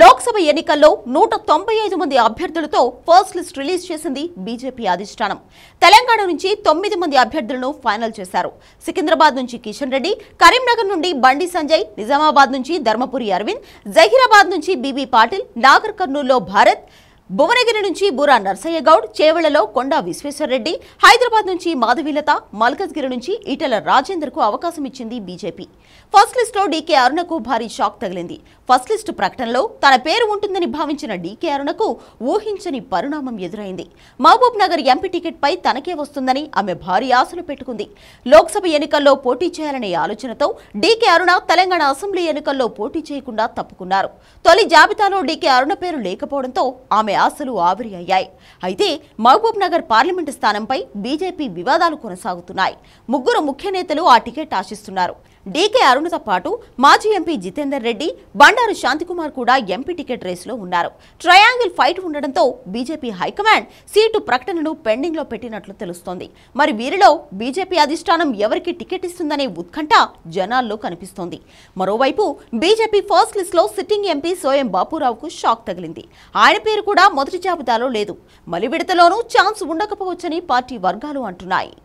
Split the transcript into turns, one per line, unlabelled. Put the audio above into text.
లోక్సభ ఎన్నికల్లో నూట తొంభై ఐదు మంది అభ్యర్థులతో ఫస్ట్ లిస్ట్ రిలీజ్ చేసింది బీజేపీ అధిష్టానం తెలంగాణ నుంచి తొమ్మిది మంది అభ్యర్థులను ఫైనల్ చేశారు సికింద్రాబాద్ నుంచి కిషన్ రెడ్డి కరీంనగర్ నుండి బండి సంజయ్ నిజామాబాద్ నుంచి ధర్మపురి అరవింద్ జహీరాబాద్ నుంచి బీబీ పాటిల్ నాగర్ కర్నూల్లో భారత్ భువనగిరి నుంచి బురా నర్సయ్య గౌడ్ చేవెళ్లలో కొండా విశ్వేశ్వరరెడ్డి హైదరాబాద్ నుంచి మాధవీలత మల్కజ్గిరి నుంచి ఈటల రాజేందర్కు అవకాశం ఇచ్చింది బీజేపీ ఫస్ట్ లిస్ట్లో డీకే అరుణకు భారీ షాక్ తగిలింది ఫస్ట్ లిస్టు ప్రకటనలో తన పేరు ఉంటుందని భావించిన డీకే అరుణకు ఊహించని పరిణామం ఎదురైంది మహబూబ్ నగర్ ఎంపీ టికెట్పై తనకే వస్తుందని ఆమె భారీ ఆశలు పెట్టుకుంది లోక్సభ ఎన్నికల్లో పోటీ చేయాలనే ఆలోచనతో డీకే అరుణ తెలంగాణ అసెంబ్లీ ఎన్నికల్లో పోటీ చేయకుండా తప్పుకున్నారు తొలి జాబితాలో డీకే అరుణ పేరు లేకపోవడంతో ఆమె ఆశలు ఆవిరి అయ్యాయి అయితే మహబూబ్ నగర్ పార్లమెంటు స్థానంపై బీజేపీ వివాదాలు కొనసాగుతున్నాయి ముగ్గురు ముఖ్య నేతలు ఆ టికెట్ ఆశిస్తున్నారు డీకే అరుణతో పాటు మాజీ ఎంపీ జితేందర్ రెడ్డి బండారు శాంతికుమార్ కూడా ఎంపీ టికెట్ రేసులో ఉన్నారు ట్రయాంగిల్ ఫైట్ ఉండడంతో బీజేపీ హైకమాండ్ సీటు ప్రకటనను పెండింగ్లో పెట్టినట్లు తెలుస్తోంది మరి వీరిలో బీజేపీ అధిష్టానం ఎవరికి టికెట్ ఇస్తుందనే ఉత్కంఠ జనాల్లో కనిపిస్తోంది మరోవైపు బీజేపీ ఫస్ట్ లిస్ట్లో సిట్టింగ్ ఎంపీ సోయం బాపురావుకు షాక్ తగిలింది ఆయన పేరు కూడా మొదటి జాబితాలో లేదు మలి విడతలోనూ ఛాన్స్ ఉండకపోవచ్చని పార్టీ వర్గాలు అంటున్నాయి